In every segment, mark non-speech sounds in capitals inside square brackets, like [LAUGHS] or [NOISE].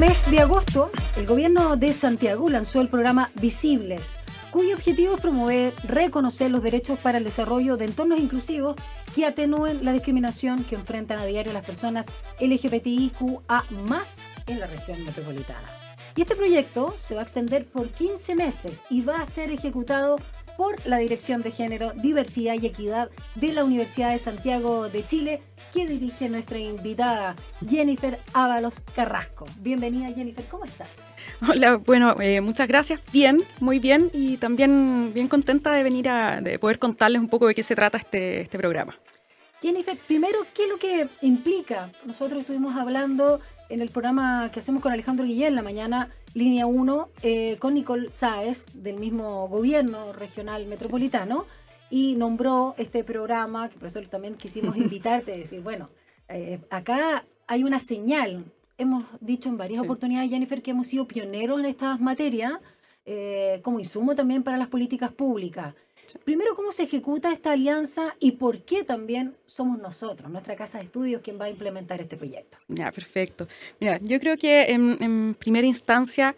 mes de agosto, el gobierno de Santiago lanzó el programa Visibles, cuyo objetivo es promover, reconocer los derechos para el desarrollo de entornos inclusivos que atenúen la discriminación que enfrentan a diario las personas LGBTIQA más en la región metropolitana. Y este proyecto se va a extender por 15 meses y va a ser ejecutado por la Dirección de Género, Diversidad y Equidad de la Universidad de Santiago de Chile, que dirige nuestra invitada Jennifer Ábalos Carrasco. Bienvenida Jennifer, ¿cómo estás? Hola, bueno, eh, muchas gracias. Bien, muy bien y también bien contenta de venir a poder contarles un poco de qué se trata este, este programa. Jennifer, primero, ¿qué es lo que implica? Nosotros estuvimos hablando en el programa que hacemos con Alejandro Guillén la mañana, Línea 1, eh, con Nicole Sáez, del mismo gobierno regional metropolitano, y nombró este programa, que por eso también quisimos [LAUGHS] invitarte, decir, bueno, eh, acá hay una señal. Hemos dicho en varias oportunidades, Jennifer, que hemos sido pioneros en estas materias, eh, como insumo también para las políticas públicas. Primero, ¿cómo se ejecuta esta alianza y por qué también somos nosotros, nuestra casa de estudios, quien va a implementar este proyecto? Ya, perfecto. Mira, yo creo que en, primera instancia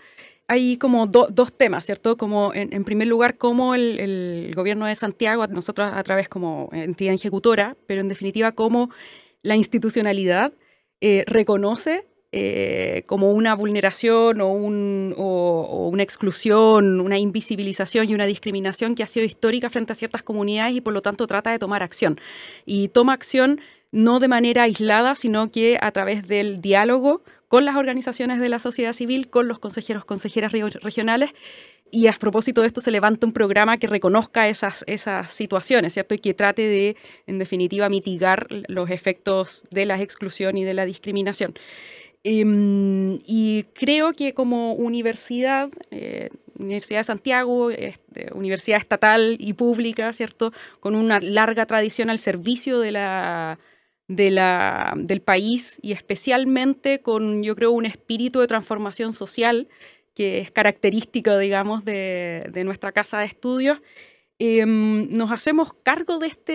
hay como dos temas, ¿cierto? Como en, primer lugar, cómo el, gobierno de Santiago, nosotros a través como entidad ejecutora, pero en definitiva cómo la institucionalidad eh, reconoce eh, como una vulneración o, o, una exclusión, una invisibilización y una discriminación que ha sido histórica frente a ciertas comunidades y por lo tanto trata de tomar acción. Y toma acción no de manera aislada, sino que a través del diálogo con las organizaciones de la sociedad civil, con los consejeros, consejeras regionales y a propósito de esto se levanta un programa que reconozca esas, esas situaciones, ¿cierto? Y que trate de, en definitiva, mitigar los efectos de la exclusión y de la discriminación. Em, y creo que como universidad, eh, Universidad de Santiago, este, universidad estatal y pública, ¿cierto? Con una larga tradición al servicio de la, de del país y especialmente con, yo creo, un espíritu de transformación social que es característico, digamos, de, nuestra casa de estudios. Em, nos hacemos cargo de este,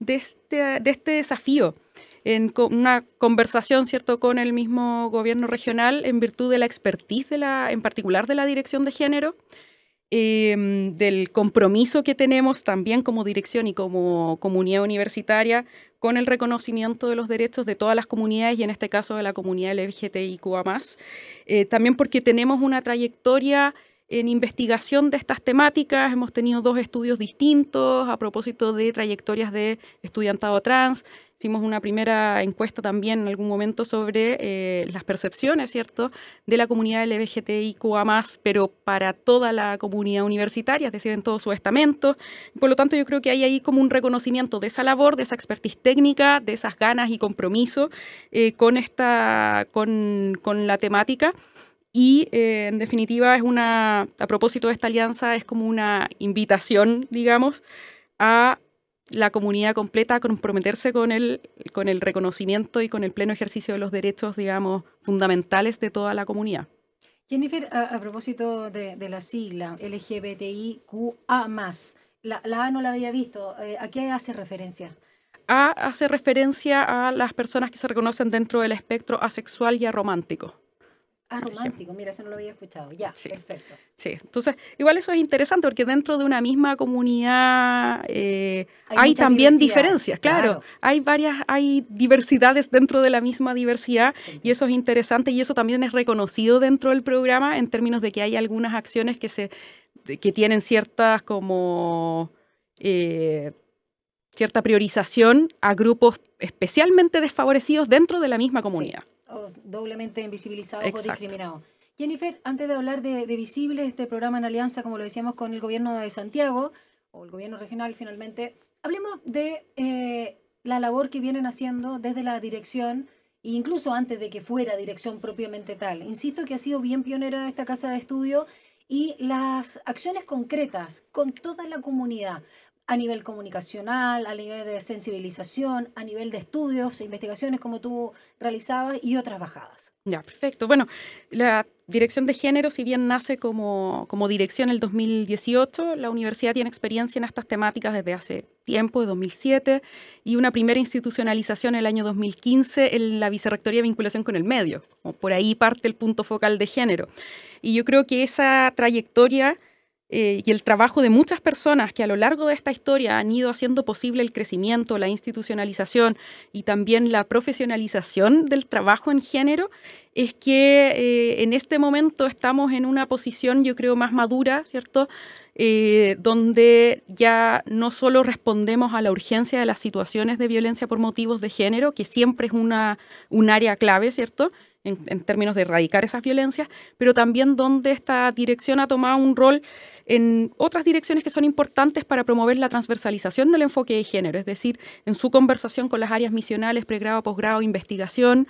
de este, de este desafío en una conversación, ¿cierto?, con el mismo gobierno regional en virtud de la expertise, de la, en particular de la dirección de género, em, del compromiso que tenemos también como dirección y como comunidad universitaria con el reconocimiento de los derechos de todas las comunidades y en este caso de la comunidad LGTBIQA+. Eh, también porque tenemos una trayectoria en investigación de estas temáticas. Hemos tenido dos estudios distintos a propósito de trayectorias de estudiantado trans. Hicimos una primera encuesta también en algún momento sobre eh, las percepciones, ¿cierto?, de la comunidad más pero para toda la comunidad universitaria, es decir, en todo su estamento. Por lo tanto, yo creo que hay ahí como un reconocimiento de esa labor, de esa expertise técnica, de esas ganas y compromiso eh, con, esta, con, con la temática. Y eh, en definitiva es una, a propósito de esta alianza, es como una invitación, digamos, a la comunidad completa a comprometerse con el, con el reconocimiento y con el pleno ejercicio de los derechos, digamos, fundamentales de toda la comunidad. Jennifer, a, propósito de, la sigla LGBTIQA, la, la A no la había visto. Eh, ¿A qué hace referencia? A hace referencia a las personas que se reconocen dentro del espectro asexual y aromántico. Ah, romántico, mira, eso no lo había escuchado. Ya, perfecto. Sí, entonces, igual eso es interesante porque dentro de una misma comunidad eh, hay, también diferencias, claro. Hay varias, hay diversidades dentro de la misma diversidad y eso es interesante y eso también es reconocido dentro del programa en términos de que hay algunas acciones que, se, tienen ciertas como... Eh, cierta priorización a grupos especialmente desfavorecidos dentro de la misma comunidad doblemente invisibilizado o discriminado. Jennifer, antes de hablar de, Visible, este programa en alianza, como lo decíamos, con el gobierno de Santiago, o el gobierno regional finalmente, hablemos de eh, la labor que vienen haciendo desde la dirección, e incluso antes de que fuera dirección propiamente tal. Insisto que ha sido bien pionera esta casa de estudio y las acciones concretas con toda la comunidad a nivel comunicacional, a nivel de sensibilización, a nivel de estudios, e investigaciones como tú realizabas y otras bajadas. Ya, perfecto. Bueno, la Dirección de Género, si bien nace como, como dirección en el 2018, la universidad tiene experiencia en estas temáticas desde hace tiempo, de 2007, y una primera institucionalización en el año 2015 en la Vicerrectoría de Vinculación con el Medio. Por ahí parte el punto focal de género. Y yo creo que esa trayectoria eh, y el trabajo de muchas personas que a lo largo de esta historia han ido haciendo posible el crecimiento, la institucionalización y también la profesionalización del trabajo en género, es que eh, en este momento estamos en una posición, yo creo, más madura, ¿cierto? Eh, donde ya no solo respondemos a la urgencia de las situaciones de violencia por motivos de género, que siempre es un área clave, ¿cierto? en, términos de erradicar esas violencias, pero también donde esta dirección ha tomado un rol en otras direcciones que son importantes para promover la transversalización del enfoque de género, es decir, en su conversación con las áreas misionales, pregrado, posgrado, investigación.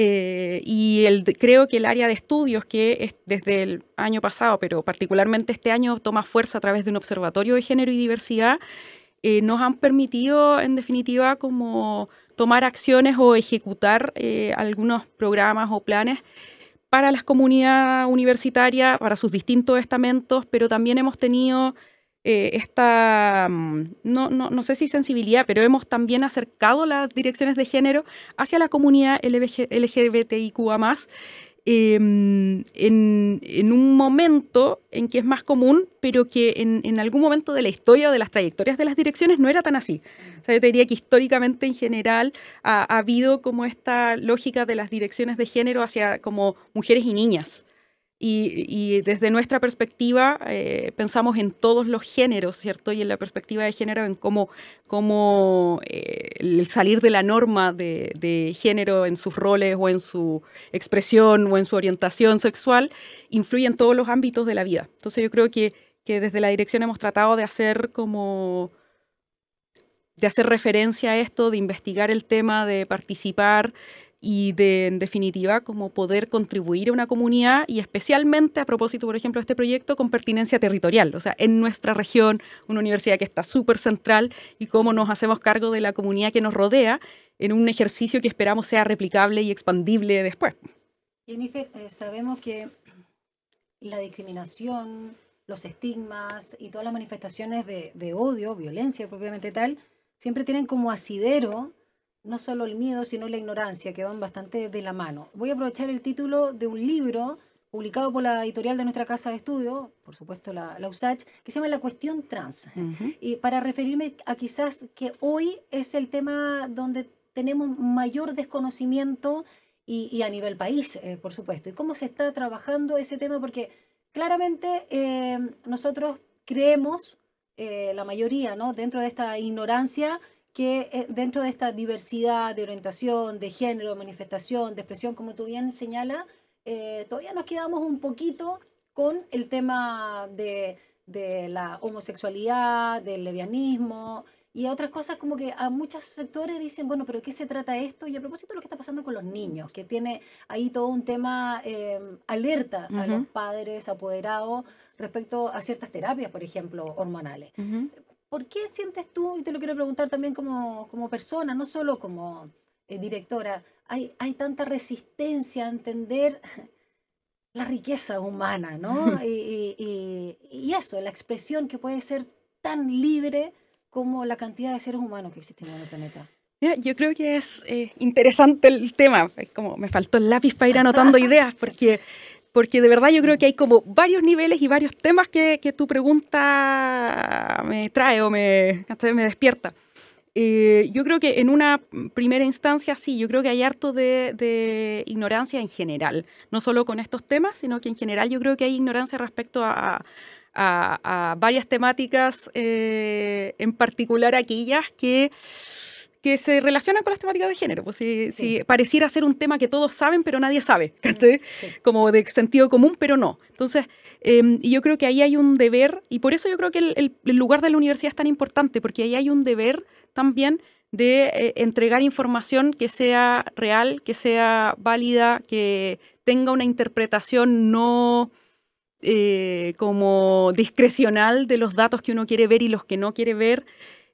Eh, y creo que el área de estudios, que desde el año pasado, pero particularmente este año, toma fuerza a través de un observatorio de género y diversidad, eh, nos han permitido, en definitiva, como tomar acciones o ejecutar eh, algunos programas o planes para las comunidades universitarias, para sus distintos estamentos, pero también hemos tenido eh, esta, mm, no, no, no, sé si sensibilidad, pero hemos también acercado las direcciones de género hacia la comunidad más Em, en, un momento en que es más común, pero que en, algún momento de la historia o de las trayectorias de las direcciones no era tan así. O sea, yo te diría que históricamente en general ha, ha habido como esta lógica de las direcciones de género hacia como mujeres y niñas. Y, desde nuestra perspectiva eh, pensamos en todos los géneros, ¿cierto? Y en la perspectiva de género, en cómo, cómo eh, el salir de la norma de, género en sus roles o en su expresión o en su orientación sexual influye en todos los ámbitos de la vida. Entonces yo creo que, que desde la dirección hemos tratado de hacer como de hacer referencia a esto, de investigar el tema, de participar, y de, en definitiva, como poder contribuir a una comunidad y especialmente a propósito, por ejemplo, de este proyecto con pertinencia territorial, o sea, en nuestra región, una universidad que está súper central y cómo nos hacemos cargo de la comunidad que nos rodea en un ejercicio que esperamos sea replicable y expandible después. Jennifer, eh, sabemos que la discriminación, los estigmas y todas las manifestaciones de odio, violencia propiamente tal, siempre tienen como asidero no solo el miedo, sino la ignorancia, que van bastante de la mano. Voy a aprovechar el título de un libro publicado por la editorial de nuestra casa de estudio, por supuesto la, la USACH, que se llama La cuestión trans. Y para referirme a quizás que hoy es el tema donde tenemos mayor desconocimiento y, a nivel país, eh, por supuesto. ¿Y cómo se está trabajando ese tema? Porque claramente eh, nosotros creemos, eh, la mayoría, ¿no? dentro de esta ignorancia, que eh, dentro de esta diversidad de orientación, de género, manifestación, de expresión, como tú bien señala, eh, todavía nos quedamos un poquito con el tema de, la homosexualidad, del levianismo y otras cosas como que a muchos sectores dicen, bueno, pero ¿qué se trata esto? Y a propósito lo que está pasando con los niños, que tiene ahí todo un tema eh, alerta a los padres apoderados respecto a ciertas terapias, por ejemplo, hormonales. ¿Por qué sientes tú, y te lo quiero preguntar también como, como persona, no solo como eh, directora, hay, hay tanta resistencia a entender [LAUGHS] la riqueza humana, ¿no? [LAUGHS] y, eso, la expresión que puede ser tan libre como la cantidad de seres humanos que existen en el planeta. Mira, yo creo que es eh, interesante el tema, como me faltó el lápiz para ir anotando [LAUGHS] ideas, porque porque de verdad yo creo que hay como varios niveles y varios temas que, tu pregunta me trae o me, despierta. Eh, yo creo que en una primera instancia sí, yo creo que hay harto de, ignorancia en general, no solo con estos temas, sino que en general yo creo que hay ignorancia respecto a, varias temáticas, eh, en particular aquellas que que se relacionan con las temáticas de género. Pues si, pareciera ser un tema que todos saben, pero nadie sabe, como de sentido común, pero no. Entonces, em, yo creo que ahí hay un deber, y por eso yo creo que el, lugar de la universidad es tan importante, porque ahí hay un deber también de eh, entregar información que sea real, que sea válida, que tenga una interpretación no... Eh, como discrecional de los datos que uno quiere ver y los que no quiere ver,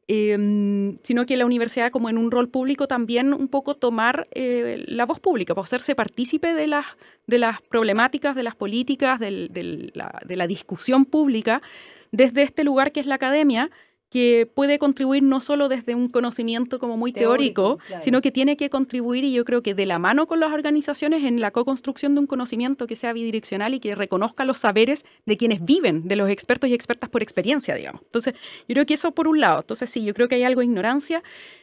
Em, sino que la universidad como en un rol público también un poco tomar eh, la voz pública, pues, hacerse partícipe de las, de las problemáticas, de las políticas, de la discusión pública desde este lugar que es la academia, que puede contribuir no solo desde un conocimiento como muy teórico, sino que tiene que contribuir y yo creo que de la mano con las organizaciones en la co-construcción de un conocimiento que sea bidireccional y que reconozca los saberes de quienes viven, de los expertos y expertas por experiencia, digamos. Entonces, yo creo que eso por un lado. Entonces, sí, yo creo que hay algo de ignorancia.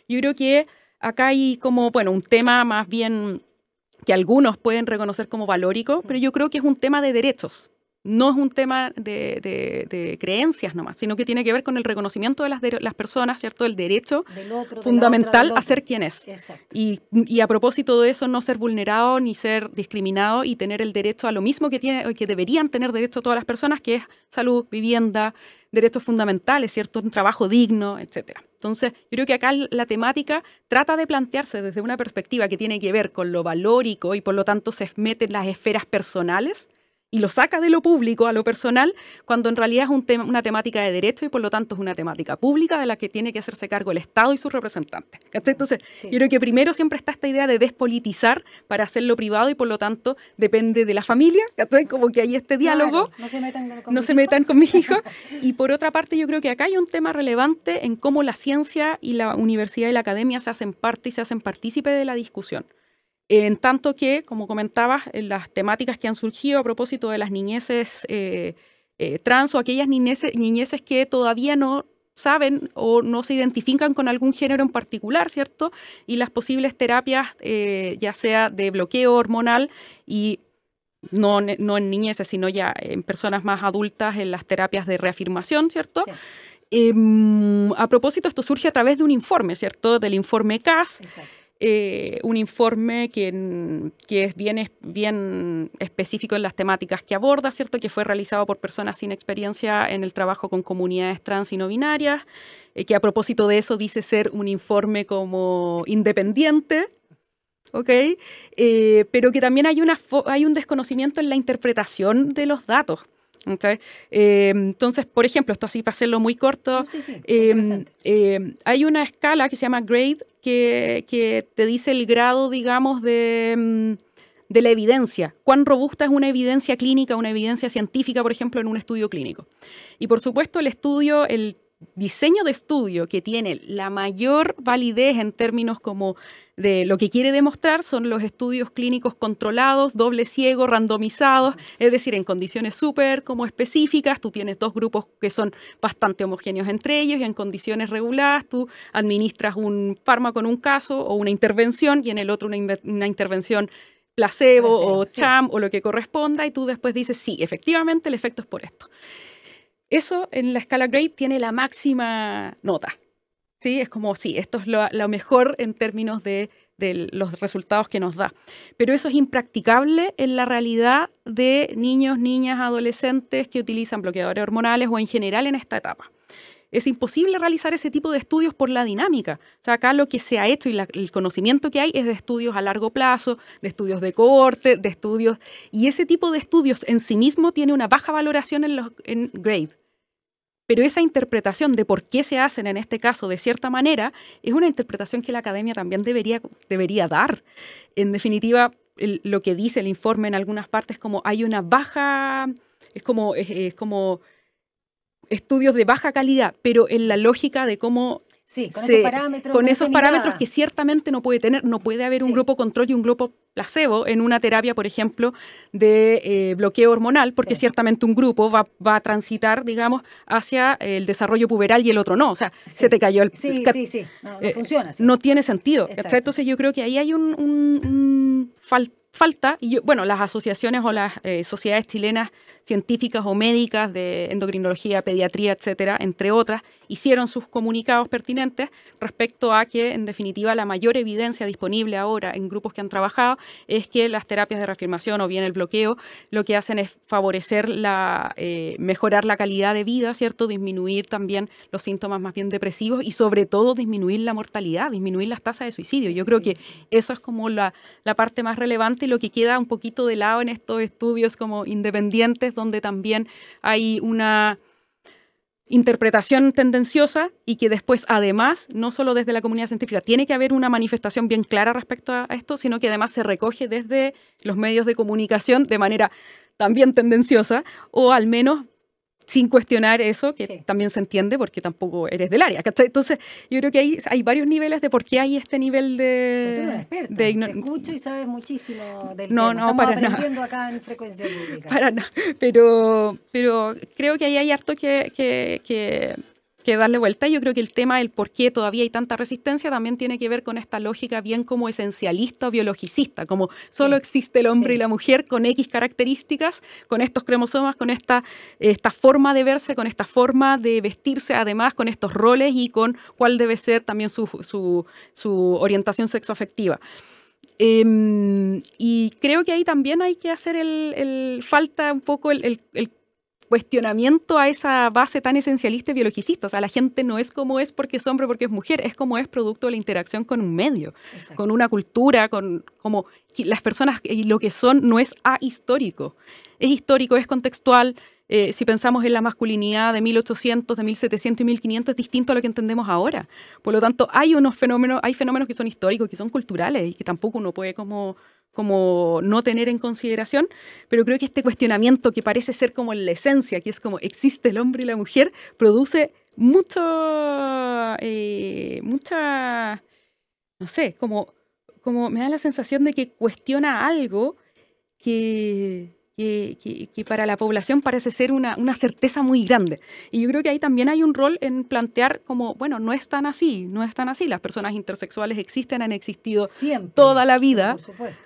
Yo creo que acá hay como, bueno, un tema más bien que algunos pueden reconocer como valórico, pero yo creo que es un tema de derechos no es un tema de, de, de, creencias nomás, sino que tiene que ver con el reconocimiento de las, personas, ¿cierto? El derecho fundamental a ser quien es. Y, a propósito de eso, no ser vulnerado ni ser discriminado y tener el derecho a lo mismo que, tiene, que deberían tener derecho todas las personas, que es salud, vivienda, derechos fundamentales, ¿cierto? Un trabajo digno, etc. Entonces, yo creo que acá la temática trata de plantearse desde una perspectiva que tiene que ver con lo valórico y por lo tanto se mete en las esferas personales, y lo saca de lo público a lo personal, cuando en realidad es una temática de derecho y por lo tanto es una temática pública de la que tiene que hacerse cargo el Estado y sus representantes. Entonces, yo creo que primero siempre está esta idea de despolitizar para hacerlo privado y por lo tanto depende de la familia, como que hay este diálogo, no se metan con, mi hijo. Y por otra parte, yo creo que acá hay un tema relevante en cómo la ciencia y la universidad y la academia se hacen parte y se hacen partícipe de la discusión. En tanto que, como comentabas, las temáticas que han surgido a propósito de las niñeces eh, eh, trans o aquellas niñeces, que todavía no saben o no se identifican con algún género en particular, ¿cierto? Y las posibles terapias, eh, ya sea de bloqueo hormonal y no, en niñeces, sino ya en personas más adultas, en las terapias de reafirmación, ¿cierto? Em, a propósito, esto surge a través de un informe, ¿cierto? Del informe CAS, Exacto. Eh, un informe que, es bien, bien específico en las temáticas que aborda, ¿cierto? Que fue realizado por personas sin experiencia en el trabajo con comunidades trans y no binarias, eh, que a propósito de eso dice ser un informe como independiente, eh, pero que también hay, una hay un desconocimiento en la interpretación de los datos. Okay. Eh, entonces, por ejemplo, esto así para hacerlo muy corto, eh, eh, hay una escala que se llama grade que, te dice el grado, digamos, de, mm, de, la evidencia, cuán robusta es una evidencia clínica, una evidencia científica, por ejemplo, en un estudio clínico. Y por supuesto, el estudio, el diseño de estudio que tiene la mayor validez en términos como de lo que quiere demostrar son los estudios clínicos controlados, doble ciego, randomizados, es decir, en condiciones súper como específicas, tú tienes dos grupos que son bastante homogéneos entre ellos y en condiciones reguladas tú administras un fármaco en un caso o una intervención y en el otro una, intervención placebo, o CHAM o lo que corresponda y tú después dices, sí, efectivamente el efecto es por esto. Eso en la escala grade tiene la máxima nota. ¿sí? Es como, sí, esto es lo, mejor en términos de, los resultados que nos da. Pero eso es impracticable en la realidad de niños, niñas, adolescentes que utilizan bloqueadores hormonales o en general en esta etapa. Es imposible realizar ese tipo de estudios por la dinámica. O sea, acá lo que se ha hecho y el conocimiento que hay es de estudios a largo plazo, de estudios de cohorte, de estudios... Y ese tipo de estudios en sí mismo tiene una baja valoración en los en pero esa interpretación de por qué se hacen en este caso de cierta manera es una interpretación que la academia también debería, debería dar. En definitiva, lo que dice el informe en algunas partes como hay una baja, es como, es como estudios de baja calidad, pero en la lógica de cómo Sí, con esos parámetros. que ciertamente no puede tener, no puede haber un grupo control y un grupo placebo en una terapia, por ejemplo, de eh, bloqueo hormonal, porque ciertamente un grupo va, va, a transitar, digamos, hacia el desarrollo puberal y el otro no. O sea, se te cayó el... Sí, sí, sí. No, eh, funciona. No tiene sentido. Entonces yo creo que ahí hay un, falta, y bueno, las asociaciones o las eh, sociedades chilenas científicas o médicas de endocrinología, pediatría, etcétera, entre otras, hicieron sus comunicados pertinentes respecto a que, en definitiva, la mayor evidencia disponible ahora en grupos que han trabajado es que las terapias de reafirmación o bien el bloqueo lo que hacen es favorecer la, eh, mejorar la calidad de vida, ¿cierto? Disminuir también los síntomas más bien depresivos y, sobre todo, disminuir la mortalidad, disminuir las tasas de suicidio. Yo creo que eso es como la, la parte más relevante y lo que queda un poquito de lado en estos estudios como independientes, donde también hay una interpretación tendenciosa y que después, además, no solo desde la comunidad científica, tiene que haber una manifestación bien clara respecto a esto, sino que además se recoge desde los medios de comunicación de manera también tendenciosa, o al menos sin cuestionar eso, que también se entiende porque tampoco eres del área. Entonces, yo creo que hay, hay varios niveles de por qué hay este nivel de... ignorancia. de te escucho y sabes muchísimo del no, tema. No, Estamos para acá en Frecuencia Pública. [LAUGHS] Para nada, pero, pero creo que ahí hay harto que, que que darle vuelta. Yo creo que el tema del por qué todavía hay tanta resistencia también tiene que ver con esta lógica bien como esencialista o biologicista, como solo existe el hombre y la mujer con X características, con estos cromosomas, con esta, esta forma de verse, con esta forma de vestirse, además con estos roles y con cuál debe ser también su, orientación sexoafectiva. Em, y creo que ahí también hay que hacer el, falta un poco el cuestionamiento a esa base tan esencialista y biologicista. O sea, la gente no es como es porque es hombre, porque es mujer, es como es producto de la interacción con un medio, con una cultura, con como las personas y lo que son no es ahistórico. Es histórico, es contextual. Eh, si pensamos en la masculinidad de 1800, de 1700 y 1500, es distinto a lo que entendemos ahora. Por lo tanto, hay unos fenómenos, hay fenómenos que son históricos, que son culturales y que tampoco uno puede como como no tener en consideración, pero creo que este cuestionamiento que parece ser como la esencia, que es como existe el hombre y la mujer, produce mucho, eh, mucha, no sé, como, como me da la sensación de que cuestiona algo que, que, para la población parece ser una, una, certeza muy grande. Y yo creo que ahí también hay un rol en plantear como, bueno, no es tan así, no es tan así. Las personas intersexuales existen, han existido toda la vida.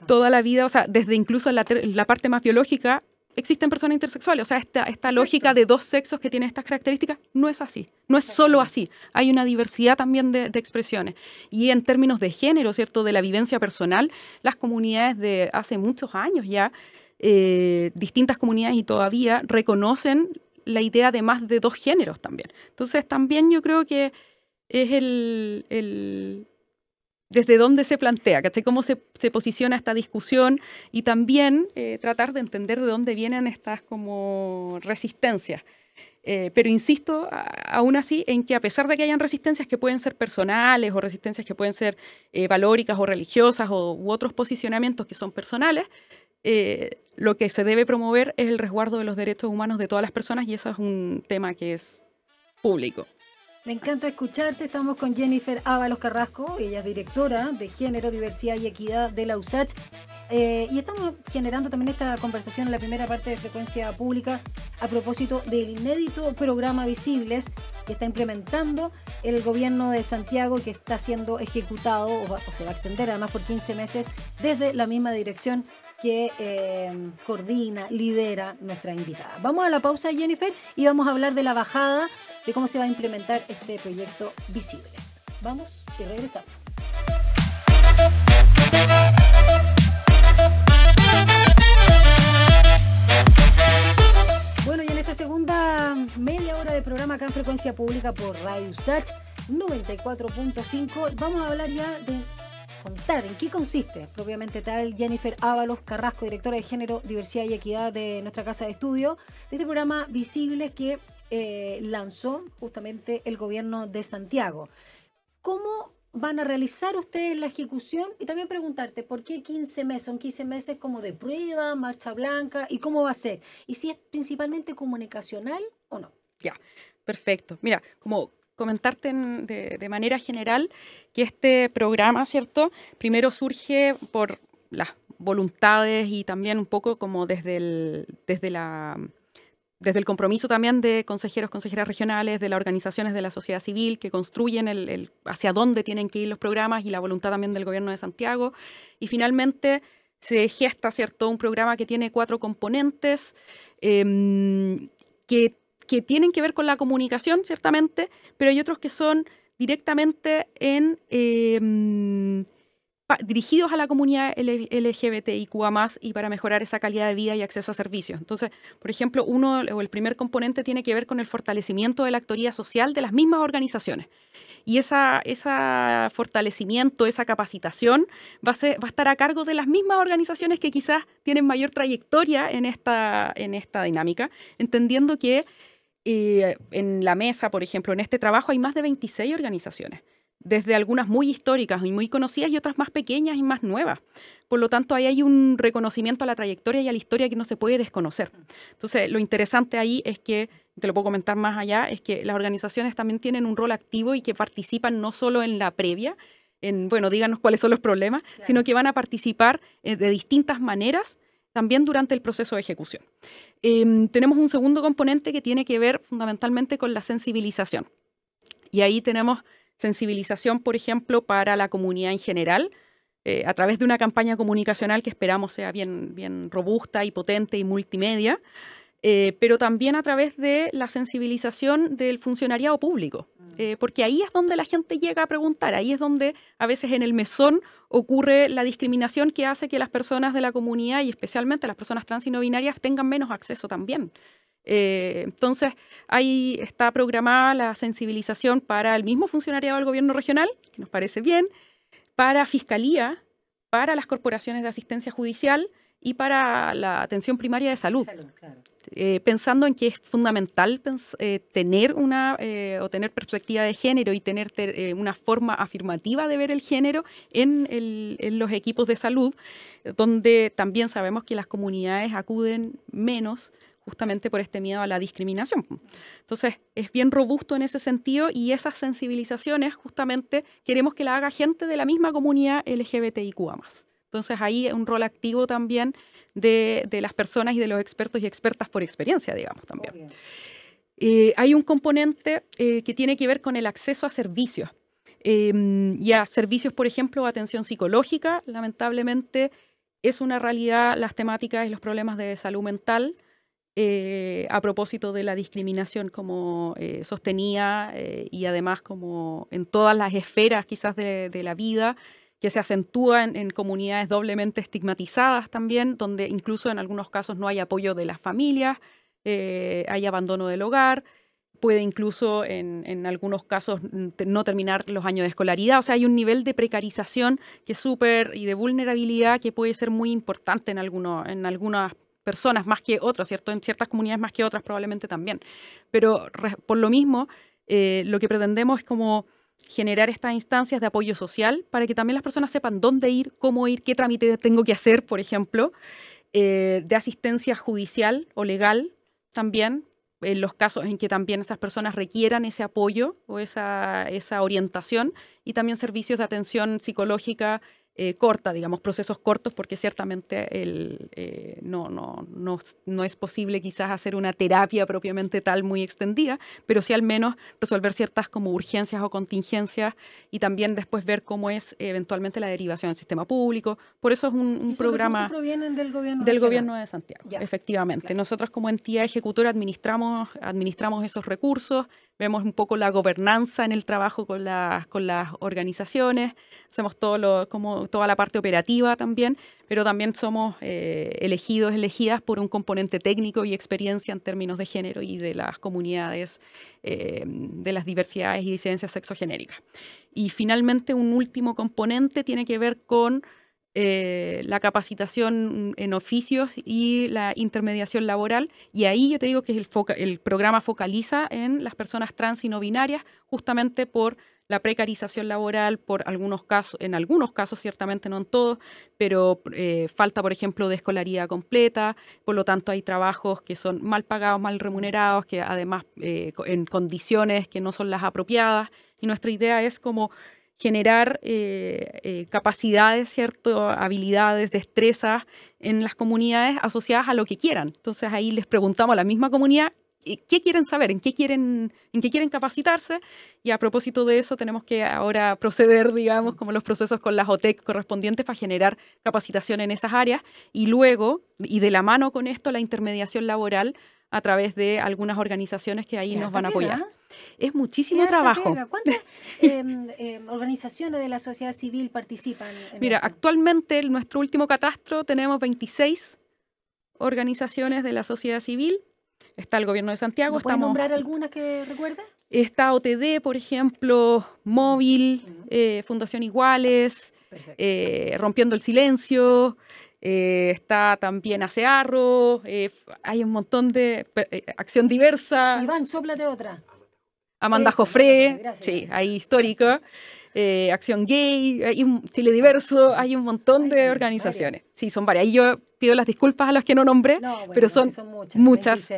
Toda la vida, o sea, desde incluso la, parte más biológica, existen personas intersexuales. O sea, esta, esta lógica de dos sexos que tiene estas características no es así, no es solo así. Hay una diversidad también de, de, expresiones. Y en términos de género, ¿cierto? De la vivencia personal, las comunidades de hace muchos años ya eh, distintas comunidades y todavía reconocen la idea de más de dos géneros también. Entonces también yo creo que es el, desde dónde se plantea, ¿cachai? Cómo se, posiciona esta discusión y también eh, tratar de entender de dónde vienen estas como resistencias. Eh, pero insisto, aún así, en que a pesar de que hayan resistencias que pueden ser personales o resistencias que pueden ser valóricas o religiosas o, u otros posicionamientos que son personales, eh, lo que se debe promover es el resguardo de los derechos humanos de todas las personas y eso es un tema que es público. Me encanta escucharte. Estamos con Jennifer Ábalos Carrasco, ella es directora de Género, Diversidad y Equidad de la USACH. Eh, y estamos generando también esta conversación en la primera parte de Frecuencia Pública a propósito del inédito programa Visibles que está implementando el gobierno de Santiago que está siendo ejecutado o, o se va a extender además por 15 meses desde la misma dirección que em, coordina, lidera nuestra invitada. Vamos a la pausa, Jennifer, y vamos a hablar de la bajada, de cómo se va a implementar este proyecto Visibles. Vamos y regresamos. Bueno, y en esta segunda media hora de programa acá en Frecuencia Pública por Radio Sach 94.5, vamos a hablar ya de contar en qué consiste propiamente tal Jennifer Ábalos Carrasco, directora de Género, Diversidad y Equidad de nuestra casa de estudio, de este programa Visibles que eh, lanzó justamente el gobierno de Santiago. ¿Cómo van a realizar ustedes la ejecución? Y también preguntarte, ¿por qué 15 meses? Son 15 meses como de prueba, marcha blanca, ¿y cómo va a ser? ¿Y si es principalmente comunicacional o no? Ya, perfecto. Mira, como comentarte de, manera general que este programa, ¿cierto? Primero surge por las voluntades y también un poco como desde el, desde la, desde el compromiso también de consejeros, consejeras regionales, de las organizaciones de la sociedad civil que construyen el, hacia dónde tienen que ir los programas y la voluntad también del gobierno de Santiago. Y finalmente se gesta, ¿cierto?, un programa que tiene cuatro componentes em, que que tienen que ver con la comunicación, ciertamente, pero hay otros que son directamente em, dirigidos a la comunidad LGBTIQA y para mejorar esa calidad de vida y acceso a servicios. Entonces, por ejemplo, uno o el primer componente tiene que ver con el fortalecimiento de la actoría social de las mismas organizaciones. Y ese esa fortalecimiento, esa capacitación va a, va a estar a cargo de las mismas organizaciones que quizás tienen mayor trayectoria en esta, en esta dinámica, entendiendo que y eh, en la mesa, por ejemplo, en este trabajo hay más de 26 organizaciones, desde algunas muy históricas y muy conocidas y otras más pequeñas y más nuevas. Por lo tanto, ahí hay un reconocimiento a la trayectoria y a la historia que no se puede desconocer. Entonces, lo interesante ahí es que, te lo puedo comentar más allá, es que las organizaciones también tienen un rol activo y que participan no solo en la previa, en, bueno, díganos cuáles son los problemas, sino que van a participar eh, de distintas maneras también durante el proceso de ejecución. Em, tenemos un segundo componente que tiene que ver fundamentalmente con la sensibilización. Y ahí tenemos sensibilización, por ejemplo, para la comunidad en general, eh, a través de una campaña comunicacional que esperamos sea bien, bien robusta y potente y multimedia. Eh, pero también a través de la sensibilización del funcionariado público, mm. eh, porque ahí es donde la gente llega a preguntar, ahí es donde a veces en el mesón ocurre la discriminación que hace que las personas de la comunidad y especialmente las personas trans y no binarias tengan menos acceso también. Eh, entonces, ahí está programada la sensibilización para el mismo funcionariado del gobierno regional, que nos parece bien, para fiscalía, para las corporaciones de asistencia judicial, y para la atención primaria de salud. Eh, pensando en que es fundamental eh, tener una eh, o tener perspectiva de género y tener una forma afirmativa de ver el género en, los equipos de salud, donde también sabemos que las comunidades acuden menos justamente por este miedo a la discriminación. Entonces, es bien robusto en ese sentido y esas sensibilizaciones justamente queremos que la haga gente de la misma comunidad LGBTIQ+. Entonces ahí un rol activo también de, las personas y de los expertos y expertas por experiencia, digamos, también. Eh, hay un componente eh, que tiene que ver con el acceso a servicios. Em, y a servicios, por ejemplo, atención psicológica, lamentablemente es una realidad las temáticas y los problemas de salud mental. Eh, a propósito de la discriminación como sostenía y además como en todas las esferas quizás de la vida, que se acentúa en, comunidades doblemente estigmatizadas también, donde incluso en algunos casos no hay apoyo de las familias, eh, hay abandono del hogar, puede incluso en, algunos casos no terminar los años de escolaridad. O sea, hay un nivel de precarización que es súper y de vulnerabilidad que puede ser muy importante en, algunos, en algunas personas más que otras, ¿cierto? En ciertas comunidades más que otras probablemente también. Pero por lo mismo, eh, lo que pretendemos es como generar estas instancias de apoyo social para que también las personas sepan dónde ir, cómo ir, qué trámite tengo que hacer, por ejemplo, eh, de asistencia judicial o legal también, en los casos en que también esas personas requieran ese apoyo o esa, esa orientación, y también servicios de atención psicológica eh, corta, digamos, procesos cortos, porque ciertamente el, eh, no, no, no, es posible quizás hacer una terapia propiamente tal muy extendida, pero sí al menos resolver ciertas como urgencias o contingencias y también después ver cómo es eventualmente la derivación del sistema público. Por eso es un, programa... provienen del gobierno? Del gobierno de Santiago, efectivamente. Nosotros como entidad ejecutora administramos, administramos esos recursos, vemos un poco la gobernanza en el trabajo con, las con las organizaciones, hacemos todo lo... como toda la parte operativa también, pero también somos eh, elegidos, elegidas por un componente técnico y experiencia en términos de género y de las comunidades, eh, de las diversidades y disidencias sexogenéricas. Y finalmente, un último componente tiene que ver con eh, la capacitación en oficios y la intermediación laboral. Y ahí yo te digo que el programa focaliza en las personas trans y no binarias, justamente por la precarización laboral por algunos casos, en algunos casos ciertamente no en todos, pero eh, falta, por ejemplo, de escolaridad completa, por lo tanto hay trabajos que son mal pagados, mal remunerados, que además eh, en condiciones que no son las apropiadas. Y nuestra idea es como generar eh, capacidades, ¿cierto? habilidades, destrezas en las comunidades asociadas a lo que quieran. Entonces ahí les preguntamos a la misma comunidad qué quieren saber, en qué quieren, en qué quieren capacitarse. Y a propósito de eso, tenemos que ahora proceder, digamos, como los procesos con las OTEC correspondientes para generar capacitación en esas áreas. Y luego, y de la mano con esto, la intermediación laboral a través de algunas organizaciones que ahí nos van a apoyar. ¿eh? Es muchísimo trabajo. ¿Cuántas [LAUGHS] em, em, organizaciones de la sociedad civil participan? Mira, actualmente en nuestro último catastro tenemos 26 organizaciones de la sociedad civil está el gobierno de Santiago. nombrar alguna que recuerde? Está OTD, por ejemplo, Móvil, eh, Fundación Iguales, eh, Rompiendo el Silencio, eh, está también Acearro, hay un montón de acción diversa. Iván, sóplate otra. Amanda Jofré, sí, ahí histórica. Acción Gay, Chile Diverso, hay un montón de organizaciones. Sí, son varias. Y yo pido las disculpas a las que no nombré, pero son, muchas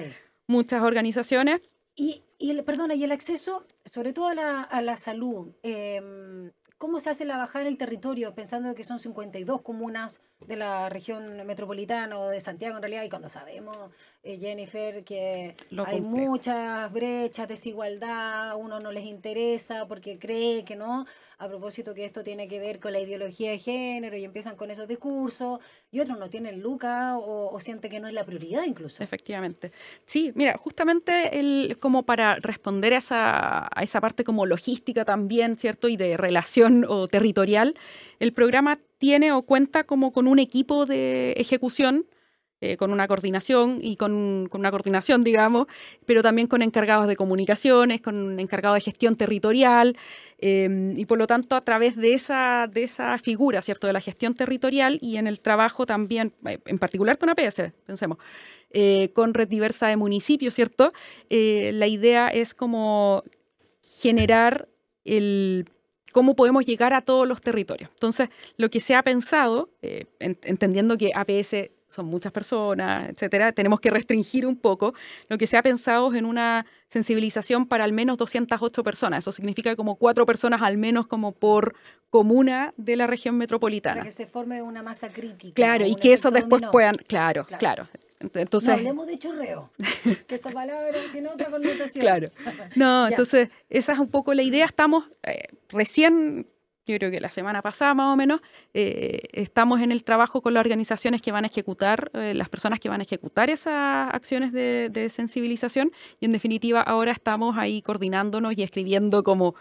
muchas organizaciones. Y, y el, perdona, y el acceso, sobre todo a la, a la salud, em, ¿cómo se hace la bajada en el territorio, pensando que son 52 comunas de la región metropolitana o de Santiago en realidad? Y cuando sabemos, eh, Jennifer, que hay muchas brechas, desigualdad, uno no les interesa porque cree que no, a propósito que esto tiene que ver con la ideología de género y empiezan con esos discursos y otros no tienen luca o, siente sienten que no es la prioridad incluso. Efectivamente. Sí, mira, justamente el, como para responder a esa, a esa parte como logística también, ¿cierto? Y de relación o territorial, el programa tiene o cuenta como con un equipo de ejecución eh, con una coordinación y con, una coordinación, digamos, pero también con encargados de comunicaciones, con encargados de gestión territorial, em, y por lo tanto a través de esa, de esa figura, ¿cierto?, de la gestión territorial y en el trabajo también, eh, en particular con APS, pensemos, eh, con red diversa de municipios, ¿cierto? la idea es como generar el cómo podemos llegar a todos los territorios. Entonces, lo que se ha pensado, entendiendo que APS son muchas personas, etcétera, tenemos que restringir un poco. Lo que se ha pensado en una sensibilización para al menos 208 personas. Eso significa como cuatro personas al menos como por comuna de la región metropolitana. Para que se forme una masa crítica. Claro, y que eso después puedan, claro, claro. Entonces, no hablemos de chorreo, que esa palabra tiene otra connotación. Claro. No, [LAUGHS] entonces esa es un poco la idea. Estamos eh, recién yo creo que la semana pasada más o menos, eh, estamos en el trabajo con las organizaciones que van a ejecutar, eh, las personas que van a ejecutar esas acciones de, de, sensibilización y en definitiva ahora estamos ahí coordinándonos y escribiendo como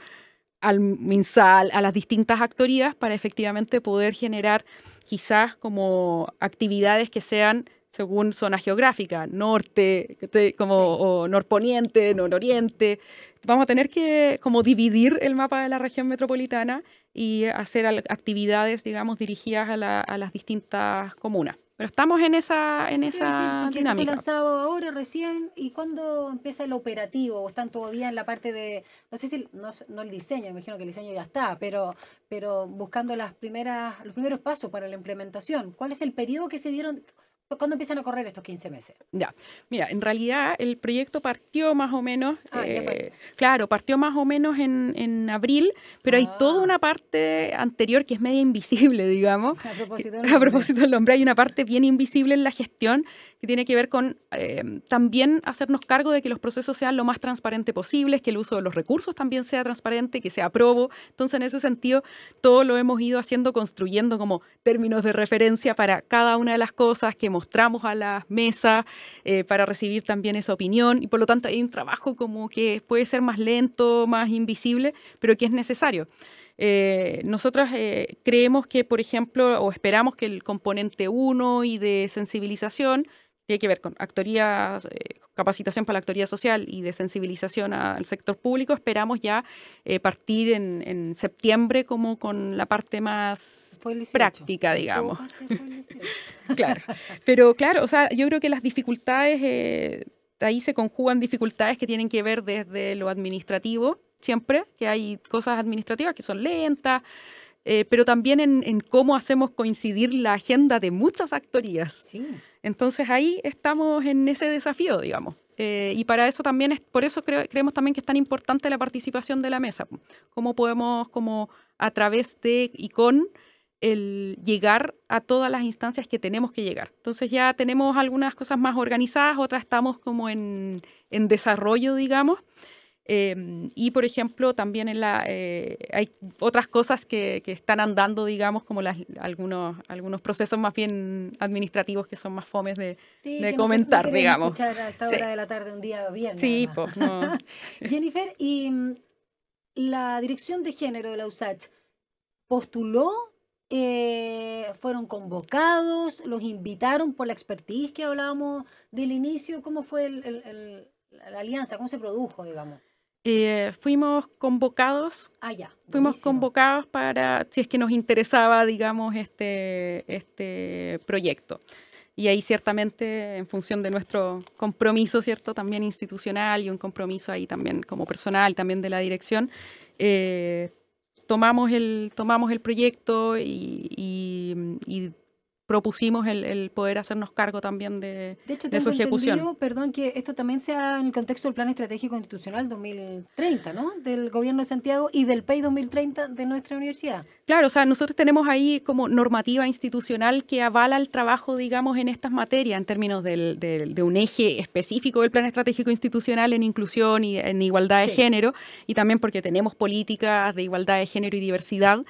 al MinSal, a las distintas actorías para efectivamente poder generar quizás como actividades que sean según zona geográfica, norte, como o norponiente, nororiente. Vamos a tener que como dividir el mapa de la región metropolitana y hacer actividades, digamos, dirigidas a, las distintas comunas. Pero estamos en esa, en sí, esa dinámica. Fue lanzado ahora recién y cuándo empieza el operativo o están todavía en la parte de, no sé si, no, el diseño, me imagino que el diseño ya está, pero, pero buscando las primeras, los primeros pasos para la implementación. ¿Cuál es el periodo que se dieron? ¿Cuándo empiezan a correr estos 15 meses? Ya, mira, en realidad el proyecto partió más o menos, ah, eh, claro, partió más o menos en, en abril, pero hay toda ah. una parte anterior que es media invisible, [LAUGHS] digamos. A propósito, del a hombre, hay una parte bien invisible en la gestión que tiene que ver con eh, también hacernos cargo de que los procesos sean lo más transparente posibles, que el uso de los recursos también sea transparente, que sea probo. Entonces, en ese sentido, todo lo hemos ido haciendo, construyendo como términos de referencia para cada una de las cosas que hemos mostramos a las mesas eh, para recibir también esa opinión y por lo tanto hay un trabajo como que puede ser más lento, más invisible, pero que es necesario. Eh, nosotras eh, creemos que, por ejemplo, o esperamos que el componente 1 y de sensibilización tiene que ver con actoría, eh, capacitación para la actoría social y de sensibilización al sector público. Esperamos ya eh, partir en, septiembre como con la parte más práctica, digamos. [LAUGHS] claro, pero claro, o sea, yo creo que las dificultades, eh, ahí se conjugan dificultades que tienen que ver desde lo administrativo, siempre, que hay cosas administrativas que son lentas eh, pero también en, cómo hacemos coincidir la agenda de muchas actorías. Sí. Entonces ahí estamos en ese desafío, digamos. Eh, y para eso también, es, por eso creemos también que es tan importante la participación de la mesa. Cómo podemos, como a través de y con el llegar a todas las instancias que tenemos que llegar. Entonces ya tenemos algunas cosas más organizadas, otras estamos como en, en desarrollo, digamos. Em, y, por ejemplo, también en la, eh, hay otras cosas que, están andando, digamos, como algunos, algunos procesos más bien administrativos que son más fomes de, comentar, digamos. a esta hora de la tarde un día viernes. Sí, [LAUGHS] Jennifer, ¿y mm, la dirección de género de la USACH postuló? Eh, ¿Fueron convocados? ¿Los invitaron por la expertise que hablábamos del inicio? ¿Cómo fue la alianza? ¿Cómo se produjo, digamos? Eh, fuimos convocados. Ah, Fuimos convocados para, si es que nos interesaba, digamos, este, este proyecto. Y ahí ciertamente, en función de nuestro compromiso, ¿cierto? También institucional y un compromiso ahí también como personal, también de la dirección, eh, tomamos, el, tomamos el proyecto y, y, y propusimos el, poder hacernos cargo también de, de, hecho, de su ejecución. Perdón, que esto también sea en el contexto del Plan Estratégico Institucional 2030, ¿no? Del Gobierno de Santiago y del PEI e 2030 de nuestra universidad. Claro, o sea, nosotros tenemos ahí como normativa institucional que avala el trabajo, digamos, en estas materias en términos de un eje específico del Plan Estratégico Institucional en inclusión y en igualdad de género y también porque tenemos políticas de igualdad de género y diversidad.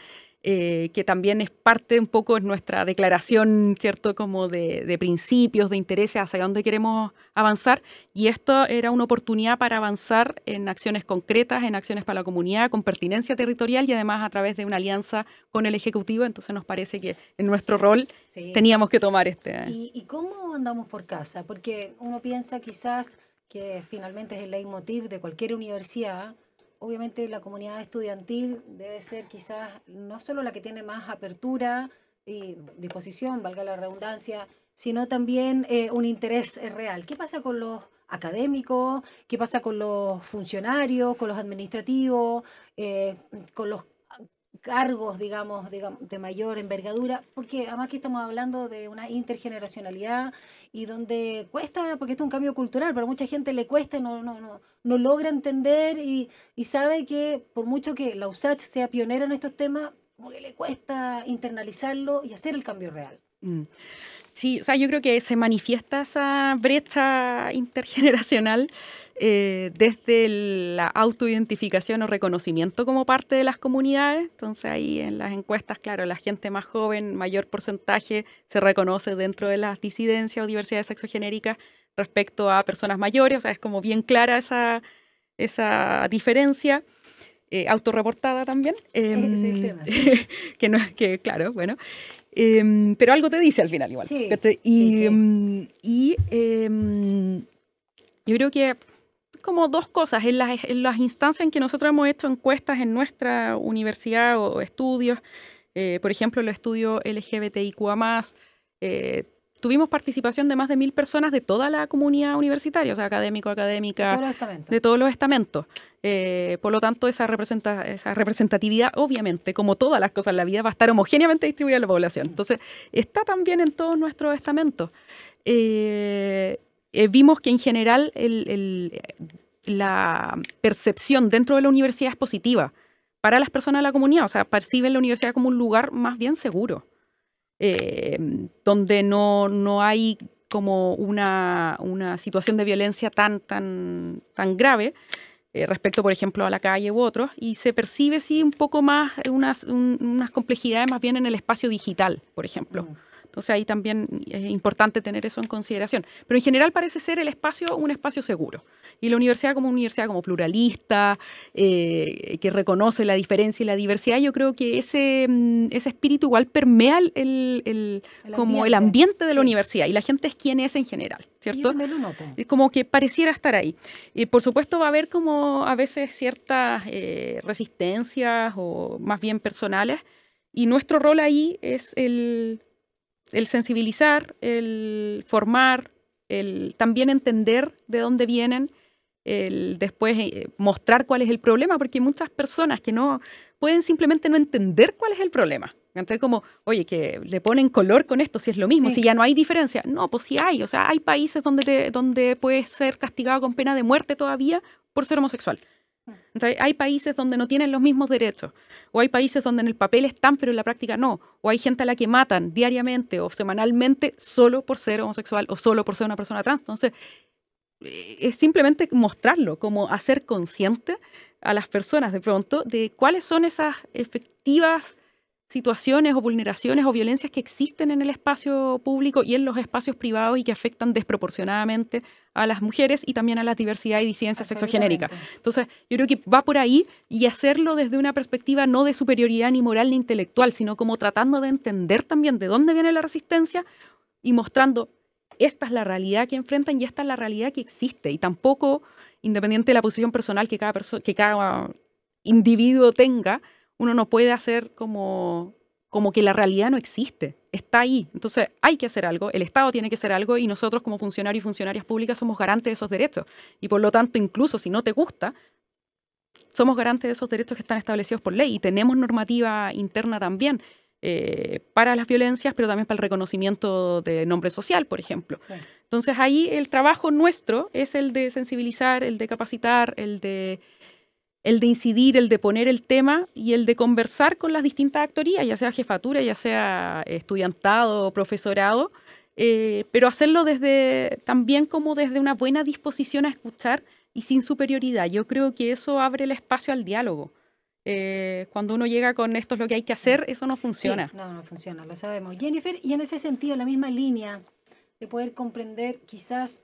Eh, que también es parte un poco de nuestra declaración, ¿cierto?, como de, principios, de intereses, hacia dónde queremos avanzar. Y esto era una oportunidad para avanzar en acciones concretas, en acciones para la comunidad, con pertinencia territorial y además a través de una alianza con el Ejecutivo. Entonces nos parece que en nuestro rol teníamos que tomar este. Eh. ¿Y, ¿Y cómo andamos por casa? Porque uno piensa quizás que finalmente es el leitmotiv de cualquier universidad obviamente la comunidad estudiantil debe ser quizás no solo la que tiene más apertura y disposición, valga la redundancia, sino también eh, un interés real. ¿Qué pasa con los académicos? ¿Qué pasa con los funcionarios, con los administrativos, eh, con los cargos, digamos, de mayor envergadura, porque además que estamos hablando de una intergeneracionalidad y donde cuesta, porque esto es un cambio cultural, para mucha gente le cuesta, no, no, no, no logra entender y, y sabe que por mucho que la USACH sea pionera en estos temas, como le cuesta internalizarlo y hacer el cambio real. Mm. Sí, o sea, yo creo que se manifiesta esa brecha intergeneracional eh, desde la autoidentificación o reconocimiento como parte de las comunidades. Entonces ahí en las encuestas, claro, la gente más joven, mayor porcentaje se reconoce dentro de las disidencias o diversidades sexogenéricas respecto a personas mayores. O sea, es como bien clara esa, esa diferencia. Eh, autorreportada también. Em, el tema, [LAUGHS] que no es que, claro, bueno. Em, pero algo te dice al final igual. y, em, y yo creo que como dos cosas. En las, en las, instancias en que nosotros hemos hecho encuestas en nuestra universidad o estudios, eh, por ejemplo, el estudio LGBTIQA, eh, tuvimos participación de más de mil personas de toda la comunidad universitaria, o sea, académico, académica, de todos los, estamentos. Eh, por lo tanto, esa, representa, esa representatividad, obviamente, como todas las cosas en la vida, va a estar homogéneamente distribuida en la población. Entonces, está también en todos nuestros estamentos. Eh, eh, vimos que en general la percepción dentro de la universidad es positiva para las personas de la comunidad, o sea, perciben la universidad como un lugar más bien seguro, eh, donde no, hay como una, una, situación de violencia tan, tan, tan grave eh, respecto, por ejemplo, a la calle u otros, y se percibe, sí, un poco más unas, complejidades más bien en el espacio digital, por ejemplo. Mm. O sea, ahí también es importante tener eso en consideración. Pero en general parece ser el espacio un espacio seguro. Y la universidad como universidad como pluralista, eh, que reconoce la diferencia y la diversidad, yo creo que ese, mm, ese espíritu igual permea el, el, como el ambiente de la universidad. Y la gente es quien es en general, ¿cierto? Como que pareciera estar ahí. Y por supuesto va a haber como a veces ciertas eh, resistencias o más bien personales. Y nuestro rol ahí es el el sensibilizar, el formar, el también entender de dónde vienen, el después eh, mostrar cuál es el problema, porque hay muchas personas que no pueden simplemente no entender cuál es el problema. Entonces, como, oye, que le ponen color con esto, si es lo mismo, si ya no hay diferencia. No, pues sí hay. O sea, hay países donde, donde puedes ser castigado con pena de muerte todavía por ser homosexual hay países donde no tienen los mismos derechos, o hay países donde en el papel están, pero en la práctica no, o hay gente a la que matan diariamente o semanalmente solo por ser homosexual o solo por ser una persona trans. Entonces, eh, es simplemente mostrarlo, como hacer consciente a las personas de pronto de cuáles son esas efectivas situaciones o vulneraciones o violencias que existen en el espacio público y en los espacios privados y que afectan desproporcionadamente a las mujeres y también a la diversidad y disidencia sexogenérica. Entonces, yo creo que va por ahí y hacerlo desde una perspectiva no de superioridad ni moral ni intelectual, sino como tratando de entender también de dónde viene la resistencia y mostrando esta es la realidad que enfrentan y esta es la realidad que existe y tampoco independiente de la posición personal que cada que cada individuo tenga, uno no puede hacer como, como que la realidad no existe, está ahí. Entonces hay que hacer algo, el Estado tiene que hacer algo y nosotros como funcionarios y funcionarias públicas somos garantes de esos derechos. Y por lo tanto, incluso si no te gusta, somos garantes de esos derechos que están establecidos por ley y tenemos normativa interna también. Eh, para las violencias, pero también para el reconocimiento de nombre social, por ejemplo. Entonces ahí el trabajo nuestro es el de sensibilizar, el de capacitar, el de el de incidir, el de poner el tema y el de conversar con las distintas actorías, ya sea jefatura, ya sea estudiantado, profesorado, eh, pero hacerlo desde también como desde una buena disposición a escuchar y sin superioridad. Yo creo que eso abre el espacio al diálogo. Eh, cuando uno llega con esto es lo que hay que hacer, eso no funciona. no, no funciona, lo sabemos. Jennifer, y en ese sentido, la misma línea de poder comprender quizás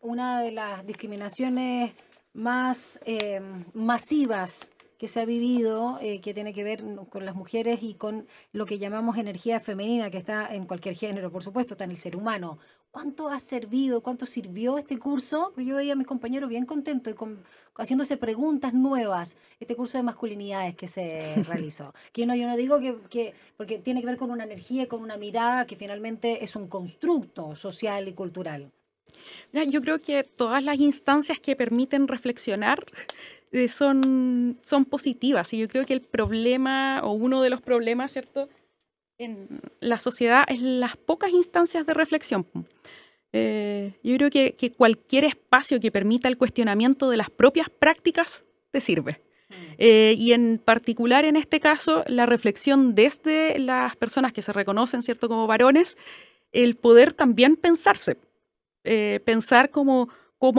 una de las discriminaciones más em, masivas que se ha vivido, eh, que tiene que ver con las mujeres y con lo que llamamos energía femenina, que está en cualquier género, por supuesto, está en el ser humano. ¿Cuánto ha servido, cuánto sirvió este curso? Pues yo veía a mis compañeros bien contentos y con, haciéndose preguntas nuevas, este curso de masculinidades que se [LAUGHS] realizó. que no, yo no digo que, que, porque tiene que ver con una energía, con una mirada que finalmente es un constructo social y cultural yo creo que todas las instancias que permiten reflexionar eh, son, positivas y yo creo que el problema o uno de los problemas, ¿cierto? En la sociedad es las pocas instancias de reflexión. Eh, yo creo que, cualquier espacio que permita el cuestionamiento de las propias prácticas te sirve. Mm. Eh, y en particular en este caso, la reflexión desde las personas que se reconocen, ¿cierto?, como varones, el poder también pensarse. Eh, pensar cómo,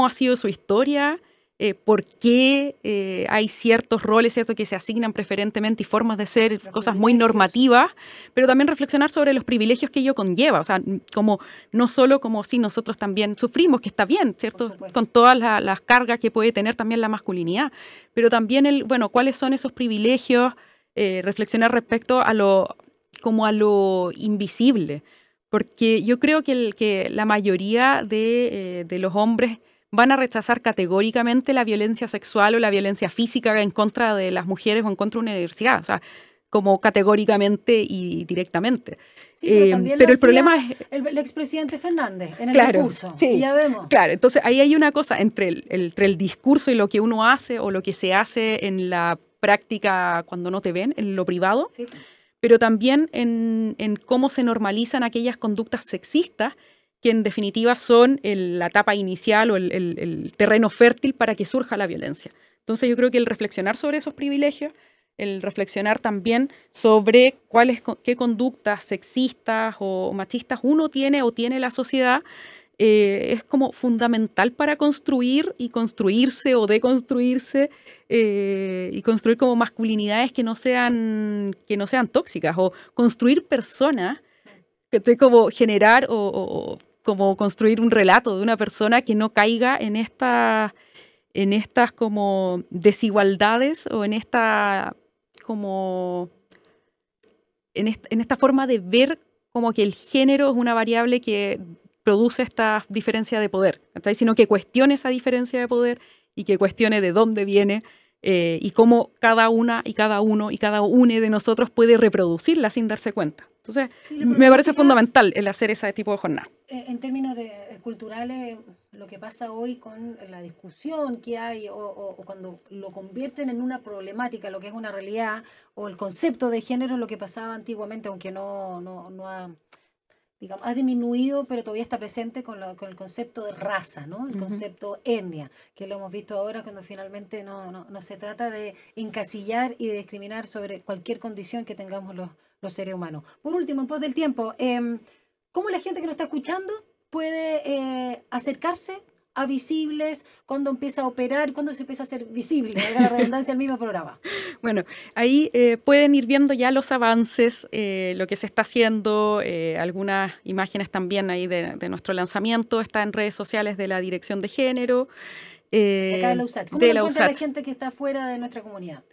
ha sido su historia, eh, por qué eh, hay ciertos roles ¿cierto? que se asignan preferentemente y formas de ser, cosas muy normativas, pero también reflexionar sobre los privilegios que ello conlleva, no solo como si nosotros también sufrimos, que está bien, ¿cierto? Con todas las cargas que puede tener también la masculinidad, pero también el, bueno, cuáles son esos privilegios, reflexionar respecto como a lo invisible porque yo creo que, el, que la mayoría eh, de, los hombres van a rechazar categóricamente la violencia sexual o la violencia física en contra de las mujeres o en contra de una universidad. O sea, como categóricamente y directamente. Sí, pero, eh, también el problema es... El, expresidente Fernández en el claro, discurso, ya vemos. Claro, entonces ahí hay una cosa entre el, entre el discurso y lo que uno hace o lo que se hace en la práctica cuando no te ven, en lo privado. Sí pero también en, cómo se normalizan aquellas conductas sexistas que en definitiva son la etapa inicial o el, terreno fértil para que surja la violencia. Entonces yo creo que el reflexionar sobre esos privilegios, el reflexionar también sobre cuáles, qué conductas sexistas o machistas uno tiene o tiene la sociedad, eh, es como fundamental para construir y construirse o deconstruirse eh, y construir como masculinidades que no sean, que no sean tóxicas o construir personas, que te como generar o, como construir un relato de una persona que no caiga en esta en estas como desigualdades o en esta como en esta forma de ver como que el género es una variable que produce esta diferencia de poder, sino que cuestione esa diferencia de poder y que cuestione de dónde viene eh, y cómo cada una y cada uno y cada une de nosotros puede reproducirla sin darse cuenta. Entonces, me parece fundamental el hacer ese tipo de jornada. Eh, en términos de eh, culturales, lo que pasa hoy con la discusión que hay o, cuando lo convierten en una problemática, lo que es una realidad, o el concepto de género, lo que pasaba antiguamente, aunque no, no, no ha digamos, ha disminuido, pero todavía está presente con, el concepto de raza, ¿no? El concepto etnia, que lo hemos visto ahora cuando finalmente no, se trata de encasillar y de discriminar sobre cualquier condición que tengamos los, seres humanos. Por último, en pos del tiempo, em, ¿cómo la gente que nos está escuchando puede eh, acercarse a visibles, cuando empieza a operar, cuando se empieza a ser visible, la redundancia al mismo programa. [LAUGHS] Bueno, ahí eh, pueden ir viendo ya los avances, eh, lo que se está haciendo, eh, algunas imágenes también ahí de, nuestro lanzamiento, está en redes sociales de la Dirección de Género. acá de la USAT. ¿Cómo de la, la gente que está fuera de nuestra comunidad?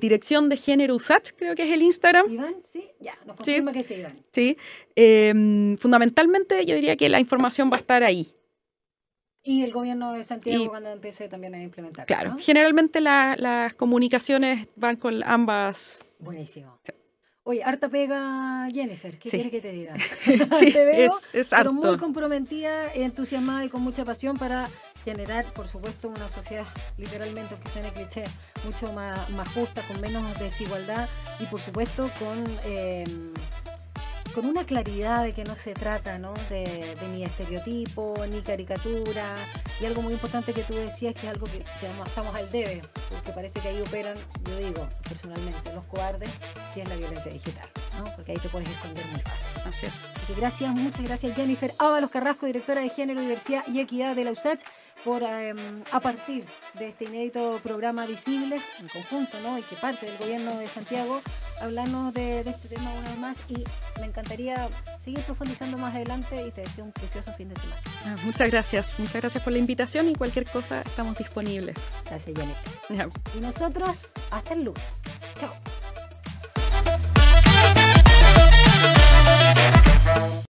dirección de género USAT, creo que es el Instagram. Iván, sí, ya, nos confirma que sí, Iván. Sí, em, fundamentalmente yo diría que la información va a estar ahí. Y el gobierno de Santiago cuando empiece también a implementar. Claro, generalmente las comunicaciones van con ambas. Buenísimo. Oye, harta pega, Jennifer, ¿qué sí. que te diga? [LAUGHS] sí, te veo, es, es muy comprometida, entusiasmada y con mucha pasión para generar, por supuesto, una sociedad literalmente, que suene cliché, mucho más, justa, con menos desigualdad y, por supuesto, con... Eh, con una claridad de que no se trata ¿no? De, ni estereotipo, ni caricatura, y algo muy importante que tú decías que es algo que, no estamos al debe, porque parece que ahí operan, yo digo personalmente, los cobardes, que es la violencia digital, ¿no? porque ahí te puedes esconder muy fácil. gracias gracias, muchas gracias Jennifer Ábalos Carrasco, directora de Género, Diversidad y Equidad de la USACH por em, a partir de este inédito programa Visible en conjunto, ¿no? Y que parte del gobierno de Santiago hablarnos de, este tema una vez más y me encantaría seguir profundizando más adelante y te deseo un precioso fin de semana. Ah, muchas gracias, muchas gracias por la invitación y cualquier cosa estamos disponibles. Gracias, Janet. Y nosotros hasta el lunes. Chao.